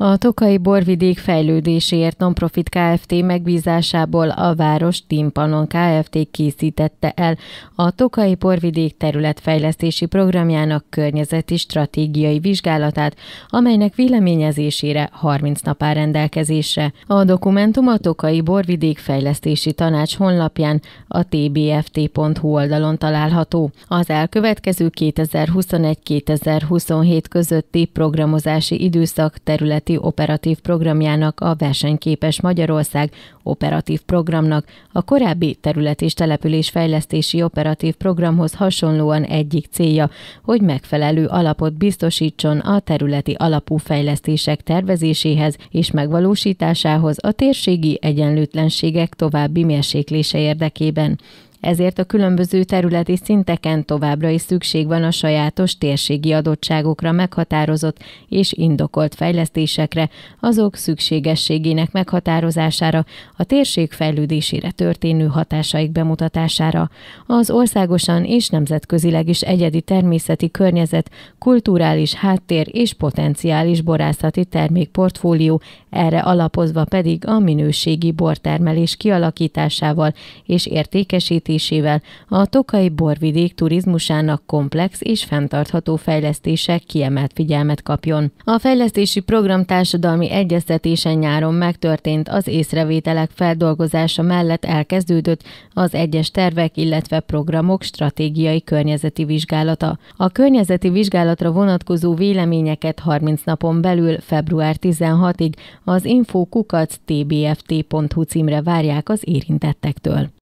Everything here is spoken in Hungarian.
A Tokai Borvidék Fejlődéséért Nonprofit Kft. megbízásából a Város Timpanon Kft. készítette el a Tokai Borvidék területfejlesztési programjának környezeti stratégiai vizsgálatát, amelynek véleményezésére 30 nap áll rendelkezésre. A dokumentum a Tokai Borvidék Fejlesztési Tanács honlapján a tbft.hu oldalon található. Az elkövetkező 2021-2027 közötti programozási időszak terület Nemzeti Operatív Programjának a Versenyképes Magyarország operatív programnak a korábbi terület és település fejlesztési operatív programhoz hasonlóan egyik célja, hogy megfelelő alapot biztosítson a területi alapú fejlesztések tervezéséhez és megvalósításához a térségi egyenlőtlenségek további mérséklése érdekében. Ezért a különböző területi szinteken továbbra is szükség van a sajátos térségi adottságokra meghatározott és indokolt fejlesztésekre, azok szükségességének meghatározására, a térség fejlődésére történő hatásaik bemutatására, az országosan és nemzetközileg is egyedi természeti környezet, kulturális háttér és potenciális borászati termékportfólió, erre alapozva pedig a minőségi bortermelés kialakításával és értékesítésével megteremtésével a Tokai borvidék turizmusának komplex és fenntartható fejlesztése kiemelt figyelmet kapjon. A fejlesztési program társadalmi egyeztetésen nyáron megtörtént az észrevételek feldolgozása mellett elkezdődött az egyes tervek, illetve programok stratégiai környezeti vizsgálata. A környezeti vizsgálatra vonatkozó véleményeket 30 napon belül február 16-ig az infokukac tbft.hu címre várják az érintettektől.